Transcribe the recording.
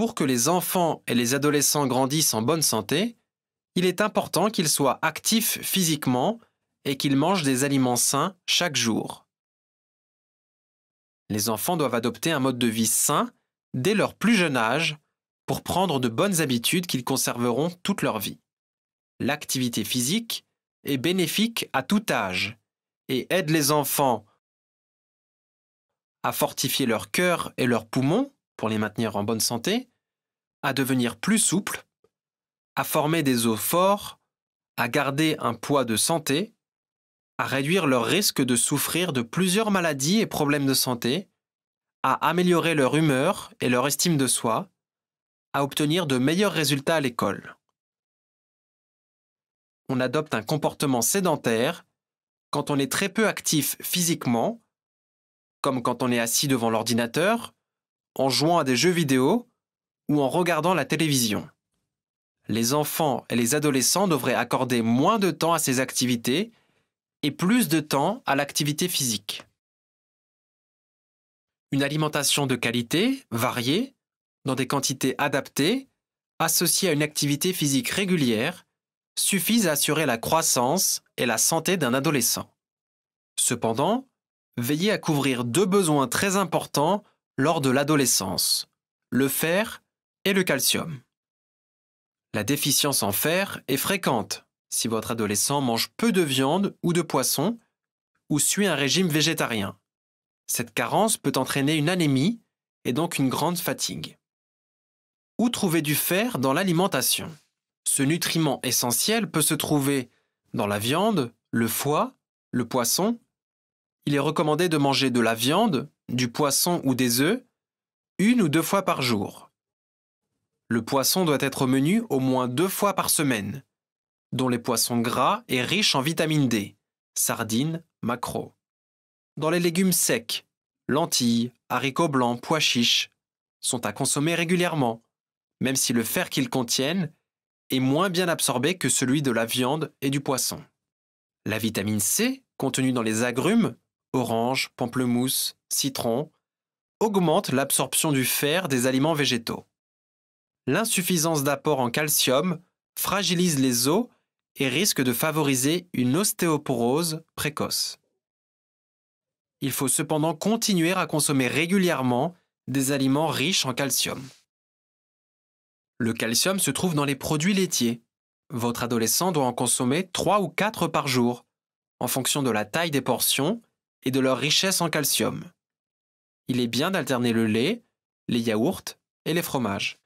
pour que les enfants et les adolescents grandissent en bonne santé, il est important qu'ils soient actifs physiquement et qu'ils mangent des aliments sains chaque jour. Les enfants doivent adopter un mode de vie sain dès leur plus jeune âge pour prendre de bonnes habitudes qu'ils conserveront toute leur vie. L'activité physique est bénéfique à tout âge et aide les enfants à fortifier leur cœur et leurs poumons pour les maintenir en bonne santé, à devenir plus souple, à former des os forts, à garder un poids de santé, à réduire leur risque de souffrir de plusieurs maladies et problèmes de santé, à améliorer leur humeur et leur estime de soi, à obtenir de meilleurs résultats à l'école. On adopte un comportement sédentaire quand on est très peu actif physiquement, comme quand on est assis devant l'ordinateur, en jouant à des jeux vidéo ou en regardant la télévision. Les enfants et les adolescents devraient accorder moins de temps à ces activités et plus de temps à l'activité physique. Une alimentation de qualité, variée, dans des quantités adaptées, associée à une activité physique régulière, suffit à assurer la croissance et la santé d'un adolescent. Cependant, veillez à couvrir deux besoins très importants lors de l'adolescence, le faire, et le calcium. La déficience en fer est fréquente si votre adolescent mange peu de viande ou de poisson ou suit un régime végétarien. Cette carence peut entraîner une anémie et donc une grande fatigue. Où trouver du fer dans l'alimentation Ce nutriment essentiel peut se trouver dans la viande, le foie, le poisson. Il est recommandé de manger de la viande, du poisson ou des œufs une ou deux fois par jour. Le poisson doit être menu au moins deux fois par semaine, dont les poissons gras et riches en vitamine D, sardines, maquereaux. Dans les légumes secs, lentilles, haricots blancs, pois chiches sont à consommer régulièrement, même si le fer qu'ils contiennent est moins bien absorbé que celui de la viande et du poisson. La vitamine C, contenue dans les agrumes, oranges, pamplemousse, citron, augmente l'absorption du fer des aliments végétaux l'insuffisance d'apport en calcium fragilise les os et risque de favoriser une ostéoporose précoce. Il faut cependant continuer à consommer régulièrement des aliments riches en calcium. Le calcium se trouve dans les produits laitiers. Votre adolescent doit en consommer 3 ou 4 par jour, en fonction de la taille des portions et de leur richesse en calcium. Il est bien d'alterner le lait, les yaourts et les fromages.